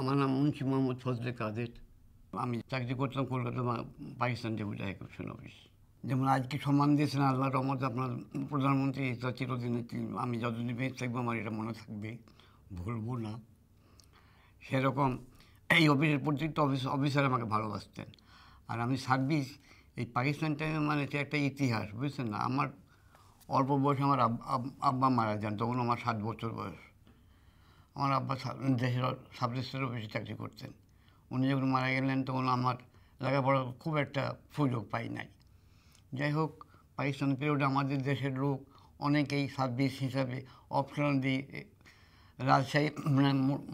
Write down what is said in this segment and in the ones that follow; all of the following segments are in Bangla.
আমার নাম মুন্সি মোহাম্মদ ফজলে কাদের আমি চাকরি করতাম Kolkata Pakistan deputy high commission office যেমন আজকে সম্মান দিয়েছেন আল্লাহ রহমত আপনার প্রধানমন্ত্রী এটা চিরদিন আমি যতদিন বেঁচে থাকবো আমার এটা মনে থাকবে ভুলব না সেরকম এই অফিসের প্রত্যেকটা অফিস অফিসার আমাকে ভালোবাসতেন আর আমি সার্ভিস এই পাকিস্তান টাইমে মানে এটা একটা ইতিহাস বুঝছেন না আমার অল্প বয়সে আমার আব্বা মারা যান তখন আমার সাত বছর বয়স আমার আব্বা দেশের সাব রেজিস্ট্রার অফিসে চাকরি করতেন উনি যখন মারা গেলেন তখন আমার লেখাপড়ার খুব একটা সুযোগ পাই নাই যাই হোক পাকিস্তান পিরিয়ডে আমাদের দেশের লোক অনেকেই সার্ভিস হিসাবে অপশন দিয়ে রাজশাহী মানে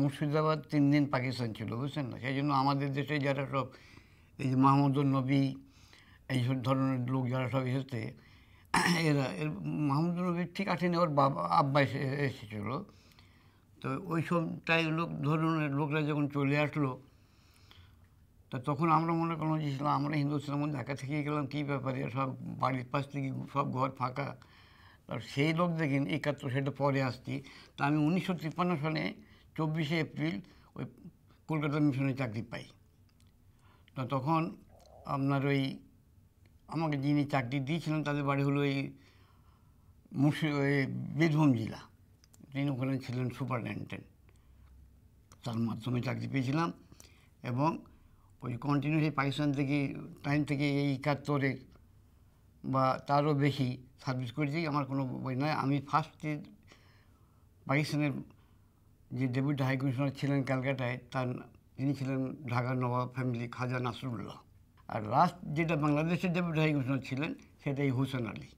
মুর্শিদাবাদ তিন দিন পাকিস্তান ছিল বুঝছেন না সেই জন্য আমাদের দেশে যারা সব এই যে মাহমুদুল নবী এইসব ধরনের লোক যারা সব এসেছে এরা মাহমুদুল নবীর ঠিক আঠেন ওর বাবা আব্বা এসেছিলো তো ওই সব তাই লোক ধরুন লোকরা যখন চলে আসলো তা তখন আমরা মনে করলাম যে আমরা হিন্দু ছিলাম একা থেকে গেলাম কী ব্যাপারে সব বাড়ির পাশ থেকে সব ঘর ফাঁকা আর সেই লোক দেখেন একাত্তর সেটা পরে আসছি তা আমি উনিশশো তিপ্পান্ন সালে চব্বিশে এপ্রিল ওই কলকাতা মিশনে চাকরি পাই তো তখন আপনার ওই আমাকে যিনি চাকরি দিয়েছিলেন তাদের বাড়ি হলো এই মুর্শি বীরভূম জেলা তিনি ওখানে ছিলেন সুপারিনটেন্ডেন্ট তার মাধ্যমে চাকরি পেয়েছিলাম এবং ওই কন্টিনিউ সেই পাকিস্তান থেকে টাইম থেকে এই একাত্তরের বা তারও বেশি সার্ভিস করেছি আমার কোনো বই নয় আমি ফার্স্টে পাকিস্তানের যে ডেপুটি হাই কমিশনার ছিলেন ক্যালকাটায় তার তিনি ছিলেন ঢাকার নবাব ফ্যামিলি খাজা নাসরুল্লাহ আর লাস্ট যেটা বাংলাদেশের ডেপুটি হাই কমিশনার ছিলেন সেটাই হোসেন আলী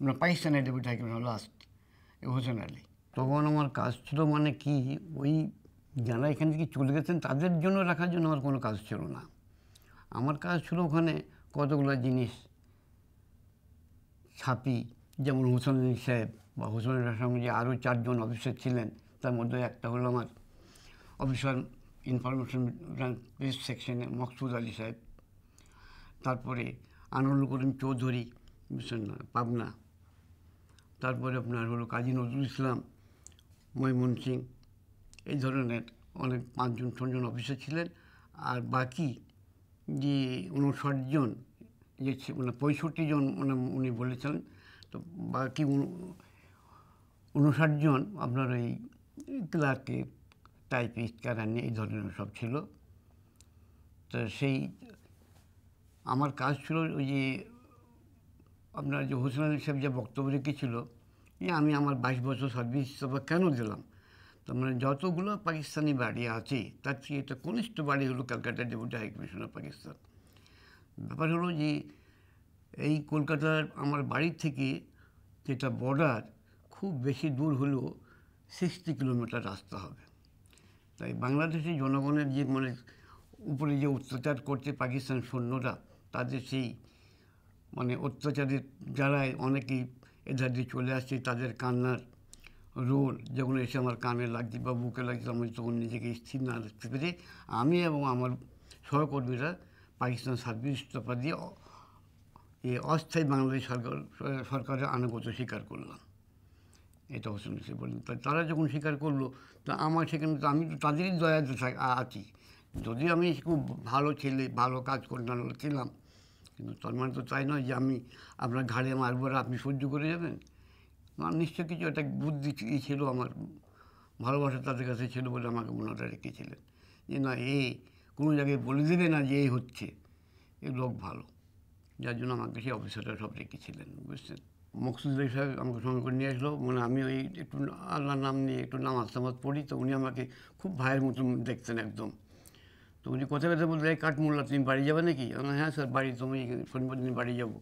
মানে পাকিস্তানের deputy high commissioner last Hossain Ali তখন আমার কাজ ছিল মানে কি ওই যারা এখান থেকে চলে গেছেন তাদের জন্য রাখার জন্য আমার কোনো কাজ ছিল না আমার কাজ ছিল ওখানে কতগুলো জিনিস ছাপি যেমন আলী সাহেব বা হুসেন সঙ্গে যে আরও চারজন অফিসার ছিলেন তার মধ্যে একটা হলো আমার অফিসার ইনফরমেশন প্রেস সেকশনে মকসুদ আলী সাহেব তারপরে আনন্দ করিম চৌধুরী পাবনা তারপরে আপনার হলো কাজী নজরুল ইসলাম ময়মন সিং এই ধরনের অনেক পাঁচজন ছজন অফিসার ছিলেন আর বাকি যে উনষাট জন যে মানে পঁয়ষট্টি জন মানে উনি বলেছিলেন তো বাকি উনষাট জন আপনার ওই ক্লার্কের টাইপিস্ট কারানি এই ধরনের সব ছিল তো সেই আমার কাজ ছিল ওই যে আপনার যে হোসেন সাহেব যে বক্তব্য রেখেছিল আমি আমার বাইশ বছর সার্ভিস হিসাবে কেন দিলাম তার মানে যতগুলো পাকিস্তানি বাড়ি আছে তার চেয়ে এটা কনিষ্ঠ বাড়ি হলো Calcutta deputy high commission of Pakistan ব্যাপার হলো যে এই কলকাতার আমার বাড়ির থেকে যেটা বর্ডার খুব বেশি দূর হলেও সিক্সটি কিলোমিটার রাস্তা হবে তাই বাংলাদেশের জনগণের যে মানে উপরে যে অত্যাচার করছে পাকিস্তান সৈন্যরা তাদের সেই মানে অত্যাচারের যারাই অনেকেই এধার দিয়ে চলে আসছি তাদের কান্নার রোল যখন এসে আমার কানে লাগছে বা বুকে লাগছে আমি তখন নিজেকে স্থির না রাখতে পেরে আমি এবং আমার সহকর্মীরা পাকিস্তান সার্ভিস ইস্তফা দিয়ে এই অস্থায়ী বাংলাদেশ সরকার সরকারের আনুগত স্বীকার করলাম এটা হোসেন সে বললেন তারা যখন স্বীকার করলো তা আমার সেখানে তো আমি তো তাদেরই দয়াতে থাক আছি যদি আমি খুব ভালো ছেলে ভালো কাজ করলাম ছিলাম কিন্তু তার মানে তো তাই নয় যে আমি আপনার ঘাড়ে মারবো আর আপনি সহ্য করে যাবেন আমার নিশ্চয় কিছু একটা বুদ্ধি ছিল আমার ভালোবাসা তাদের কাছে ছিল বলে আমাকে ওনারা রেখেছিলেন যে না এ কোনো জায়গায় বলে দেবে না যে এই হচ্ছে এ লোক ভালো যার জন্য আমাকে সেই অফিসাররা সব রেখেছিলেন বুঝছেন মকসুদ ভাই সাহেব আমাকে সঙ্গে করে নিয়ে আসলো মানে আমি ওই একটু আল্লাহর নাম নিয়ে একটু নামাজ তামাজ পড়ি তো উনি আমাকে খুব ভাইয়ের মতন দেখতেন একদম তো উনি কোথায় কথা বলতে কাঠমুল্লা তুমি বাড়ি যাবে নাকি হ্যাঁ স্যার বাড়ি তুমি শনিবার দিন বাড়ি যাবো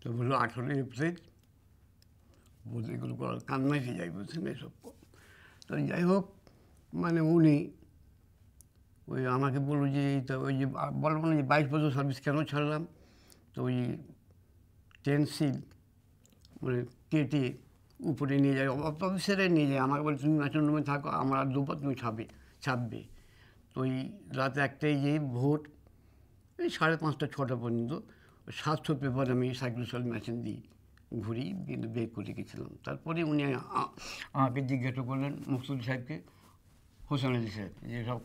তো বললো আঠেরোই এপ্রিল বলতে এগুলো কান্নাইতে যাই বলছেন এসব তো যাই হোক মানে উনি ওই আমাকে বললো যে এই তো ওই যে বলব না মানে যে বাইশ বছর সার্ভিস কেন ছাড়লাম তো ওই টেনসিল মানে কেটে উপরে নিয়ে যায় অফিসারে নিয়ে যায় আমাকে বলে তুমি নাচন রুমে থাকো আর দুপা তুমি ছাপে ছাপবে ওই রাত একটাই গিয়ে ভোট এই সাড়ে পাঁচটা ছটা পর্যন্ত স্বাস্থ্য পেপার আমি সাইক্লোসল মেশিন দিই ঘুরি কিন্তু বের করে গেছিলাম তারপরে উনি আমাকে জিজ্ঞাসা করলেন মকসুদ সাহেবকে হোসেন আলী সাহেব যে সব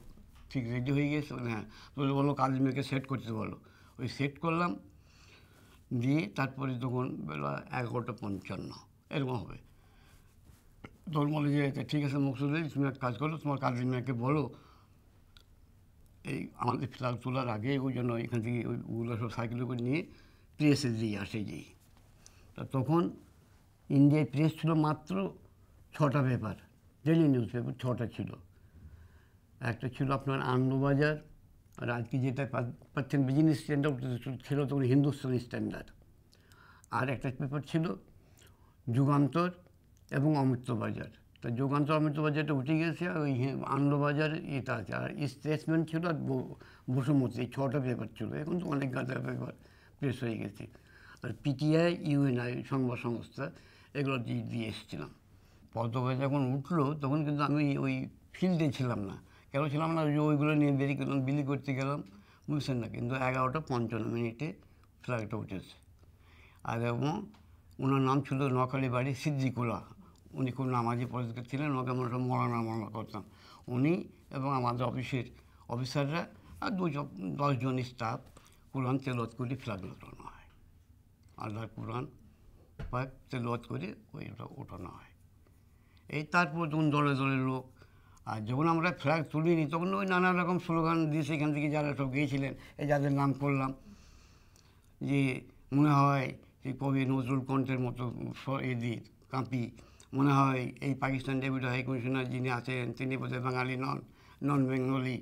ঠিক রেডি হয়ে গেছে হ্যাঁ বলে বলো কাজ মেয়েকে সেট করতে বলো ওই সেট করলাম দিয়ে তারপরে তখন বেলা এগারোটা পঞ্চান্ন এরকম হবে তখন বলে যে ঠিক আছে মকসুদ তুমি এক কাজ করো তোমার কালী মেয়েকে বলো এই আমাদের ফ্ল্যাগ তোলার আগে ওই জন্য এখান থেকে ওইগুলো সব সাইকেল করে নিয়ে প্রেসে দিয়ে আসে যেই তা তখন ইন্ডিয়ায় প্রেস ছিল মাত্র ছটা পেপার ডেলি নিউজ পেপার ছটা ছিল একটা ছিল আপনার আনন্দবাজার আর আজকে যেটা পাচ্ছেন বিজনেস স্ট্যান্ডার্ড ছিল তখন হিন্দুস্তান স্ট্যান্ডার্ড আর একটা পেপার ছিল যুগান্তর এবং অমৃতবাজার তা যোগান্তর বাজারটা উঠে গেছে আর ওই আনন্দবাজার এটা আছে আর স্টেটসম্যান ছিল আর বসুমতি ছটা পেপার ছিল এখন তো অনেক গাঁদা পেপার প্রেস হয়ে গেছে আর পিটিআই ইউএনআই সংবাদ সংস্থা এগুলো দিয়ে দিয়ে এসেছিলাম পদকে যখন উঠলো তখন কিন্তু আমি ওই ফিল্ডে ছিলাম না কেন ছিলাম না ওইগুলো নিয়ে বেরিয়ে গেলাম বিলি করতে গেলাম বুঝছেন না কিন্তু এগারোটা পঞ্চান্ন মিনিটে ফ্লাইটটা উঠেছে আর এবং ওনার নাম ছিল নখালি বাড়ি সিদ্দিকুলা উনি খুব নামাজি পরিষ্কার ছিলেন ওকে আমরা সব মরানা মরানা করতাম উনি এবং আমাদের অফিসের অফিসাররা আর দু দশজন স্টাফ কোরআন তেলত করে ফ্ল্যাগ উঠানো হয় আল্লাহ কোরআন বা তেলত করে ওই ওঠানো হয় এই তারপর যখন দলে দলে লোক আর যখন আমরা ফ্ল্যাগ তুলিনি তখন ওই নানা রকম স্লোগান দিয়ে সেখান থেকে যারা সব গিয়েছিলেন এই যাদের নাম করলাম যে মনে হয় যে কবি নজরুল কণ্ঠের মতো এদের কাঁপি মনে হয় এই পাকিস্তান ডেপুটি হাই কমিশনার যিনি আছেন তিনি বোধহয় বাঙালি নন নন বেঙ্গলি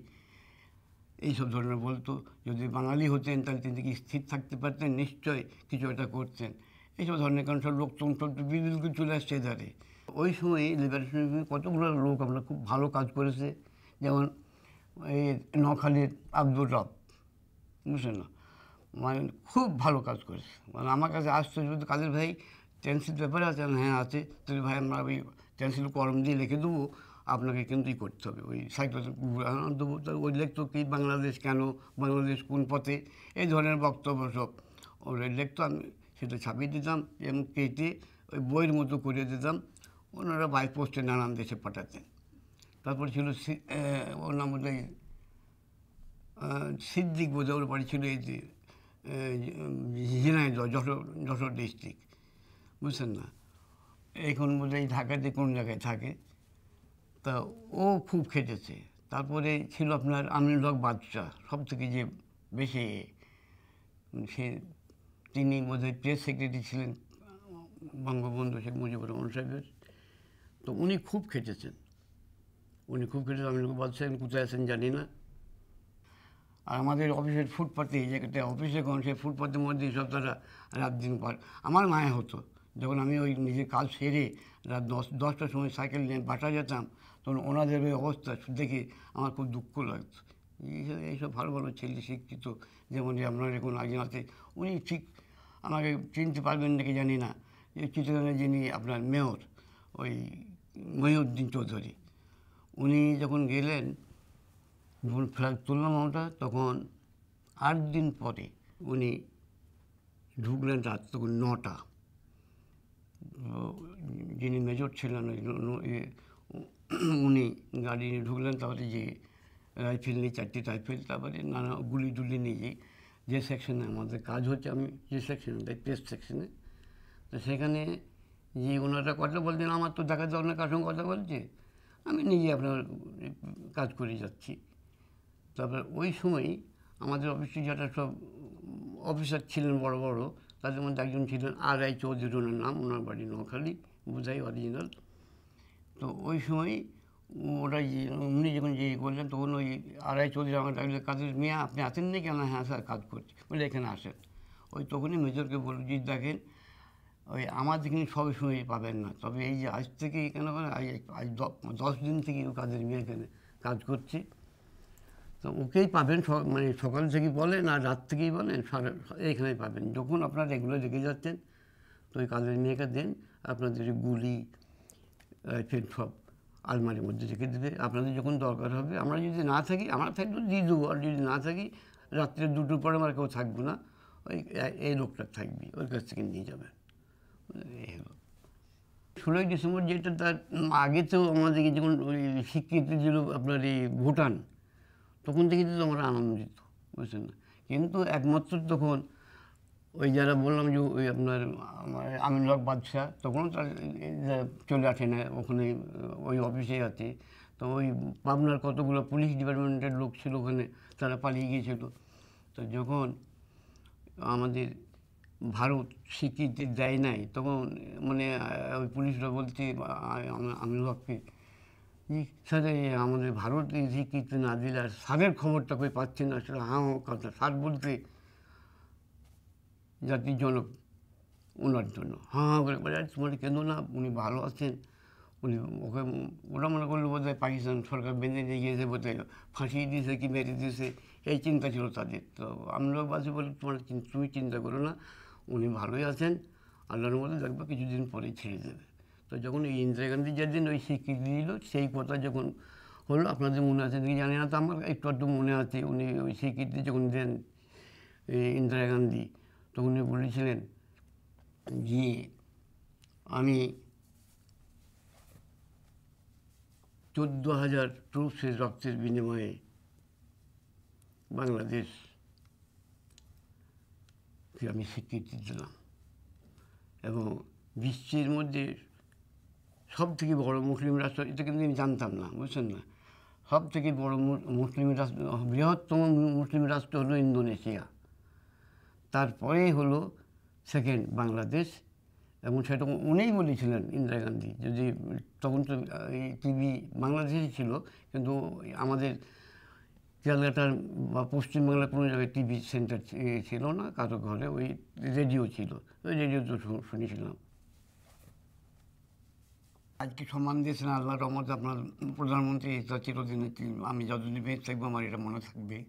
এইসব ধরনের বলতো যদি বাঙালি হতেন তাহলে তিনি কি স্থির থাকতে পারতেন নিশ্চয় কিছু একটা করতেন এইসব ধরনের কারণ সব লোকতন্ত্র বিদ্যুৎ চলে আসছে ধারে ওই সময় লিবারেশন কতগুলো লোক আমরা খুব ভালো কাজ করেছে যেমন এই নখালির আব্দুর রব বুঝলেন না মানে খুব ভালো কাজ করেছে মানে আমার কাছে আসতো যদি কাদের ভাই টেন্সিল পেপারে আছে হ্যাঁ আছে তাহলে ভাই আমরা ওই টেন্সিল কলম দিয়ে লিখে দেবো আপনাকে কিন্তু করতে হবে ওই সাইকেল দেবো তাহলে ওই লিখতো কি বাংলাদেশ কেন বাংলাদেশ কোন পথে এই ধরনের বক্তব্য সব ওই লিখতো আমি সেটা ছাপিয়ে দিতাম এবং কেটে ওই বইয়ের মতো করে দিতাম ওনারা বাই পোস্টে নানান দেশে পাঠাতেন তারপর ছিল ওর নাম হলো সিদ্দিক বোঝা ওর বাড়ি ছিল এই যে ঝিনাইদহ যশোর যশোর ডিস্ট্রিক্ট বুঝছেন না এখন বলে এই ঢাকাতে কোন জায়গায় থাকে তা ও খুব খেটেছে তারপরে ছিল আপনার আমিনুলক বাদশাহ সব থেকে যে বেশি সে তিনি বোধহয় প্রেস সেক্রেটারি ছিলেন বঙ্গবন্ধু শেখ মুজিবুর রহমান সাহেবের তো উনি খুব খেটেছেন উনি খুব খেটেছেন আমিনুল বাদশাহ কোথায় আছেন জানি না আর আমাদের অফিসের ফুটপাতে যেটা অফিসে কোন সেই ফুটপাতের মধ্যে সব তারা রাত দিন পার আমার মায়া হতো যখন আমি ওই নিজে কাজ সেরে রাত দশ দশটার সময় সাইকেল নিয়ে বাটা যেতাম তখন ওনাদের ওই অবস্থা দেখে আমার খুব দুঃখ লাগতো এইসব এইসব ভালো ভালো ছেলে শিক্ষিত যেমন যে আপনার এখন আগে আছে উনি ঠিক আমাকে চিনতে পারবেন নাকি জানি না যে চিত্রকরণের যিনি আপনার মেয়র ওই মহিউদ্দিন চৌধুরী উনি যখন গেলেন যখন ফ্ল্যাগ তুললাম আমরা তখন আট দিন পরে উনি ঢুকলেন রাত তখন নটা যিনি মেজর ছিলেন উনি গাড়ি নিয়ে ঢুকলেন তারপরে যে রাইফেল নিয়ে চারটি রাইফেল তারপরে নানা গুলি ডুলি নিয়ে যে সেকশনে আমাদের কাজ হচ্ছে আমি যে সেকশনে দেখ টেস্ট সেকশনে তো সেখানে যে ওনারা কথা বলছেন আমার তো দেখা না কার সঙ্গে কথা বলছে আমি নিজে আপনার কাজ করে যাচ্ছি তারপর ওই সময় আমাদের অফিসে যারা সব অফিসার ছিলেন বড় বড় তাদের মধ্যে একজন ছিলেন আর আই চৌধুরী ওনার নাম ওনার বাড়ি নোয়াখালী বুঝাই অরিজিনাল তো ওই সময় ওরা উনি যখন যে করলেন তখন ওই আর আই চৌধুরী আমার ডাকলে কাদের মেয়ে আপনি আছেন না কেন হ্যাঁ স্যার কাজ করছি বলে এখানে আসেন ওই তখনই মেজরকে বলল যে দেখেন ওই আমার কিন্তু সব সময় পাবেন না তবে এই যে আজ থেকে কেন আজ দশ দিন থেকে কাদের মিয়া এখানে কাজ করছি তো ওকেই পাবেন মানে সকাল থেকে বলেন আর রাত থেকেই বলেন সারা পাবেন যখন আপনারা রেগুলার রেখে যাচ্ছেন তো ওই কাজের মেয়েকে দেন আপনাদের গুলি রাইফেল সব আলমারির মধ্যে রেখে দেবে আপনাদের যখন দরকার হবে আমরা যদি না থাকি আমরা থাকলে দিয়ে দেবো আর যদি না থাকি রাত্রে দুটোর পরে আমার কেউ থাকবো না ওই এই লোকটা থাকবি ওর কাছ থেকে নিয়ে যাবেন এই হলো ষোলোই ডিসেম্বর যেটা তার আগে তো আমাদেরকে যখন ওই স্বীকৃতি দিল আপনার এই ভুটান তখন থেকে তো আমরা আনন্দিত বুঝছেন না কিন্তু একমাত্র তখন ওই যারা বললাম যে ওই আপনার আমার আমিনুল্লাহ বাদশাহ তখনও তার চলে আসে না ওখানে ওই অফিসে আছে তো ওই পাবনার কতগুলো পুলিশ ডিপার্টমেন্টের লোক ছিল ওখানে তারা পালিয়ে গিয়েছিল তো যখন আমাদের ভারত স্বীকৃতি দেয় নাই তখন মানে ওই পুলিশরা বলছে আমিনুল হককে স্যারে আমাদের ভারত এসে কিছু না দিলে আর সারের খবরটা কই পাচ্ছে না সেটা হাঁ কথা সার বলতে জাতির জনক ওনার জন্য হাঁ হাঁ করে বলে তোমার কেন না উনি ভালো আছেন উনি ওকে ওরা মনে করলো বোধ হয় পাকিস্তান সরকার বেঁধে নিয়ে গিয়েছে বোধ হয় ফাঁসিয়ে দিয়েছে কি মেরে দিয়েছে এই চিন্তা ছিল তাদের তো আমরাও বাসি বলি তোমার তুমি চিন্তা করো না উনি ভালোই আছেন আল্লাহর মধ্যে দেখবো কিছুদিন পরেই ছেড়ে দেবে তো যখন এই ইন্দিরা গান্ধী যেদিন ওই স্বীকৃতি দিল সেই কথা যখন হলো আপনাদের মনে আছে দেখি জানি না তো আমার একটু একটু মনে আছে উনি ওই স্বীকৃতি যখন দেন ইন্দিরা গান্ধী তো উনি বলেছিলেন যে আমি চোদ্দ হাজার ট্রুপসের রক্তের বিনিময়ে বাংলাদেশ আমি স্বীকৃতি দিলাম এবং বিশ্বের মধ্যে সব থেকে বড় মুসলিম রাষ্ট্র এটা কিন্তু আমি জানতাম না বুঝছেন না সব থেকে বড়ো মুসলিম রাষ্ট্র বৃহত্তম মুসলিম রাষ্ট্র হলো ইন্দোনেশিয়া তারপরে হলো সেকেন্ড বাংলাদেশ এবং সেটা উনিই বলেছিলেন ইন্দিরা গান্ধী যদি তখন তো টিভি বাংলাদেশে ছিল কিন্তু আমাদের ক্যালকাটার বা পশ্চিমবাংলার কোনো জায়গায় টিভি সেন্টার ছিল না কারো ঘরে ওই রেডিও ছিল ওই রেডিও তো শুনেছিলাম আজকে সম্মান দিয়েছেন আল্লাহ রহমত আপনার প্রধানমন্ত্রী চিরদিন আমি যতদিন বেঁচে থাকবো আমার এটা মনে থাকবে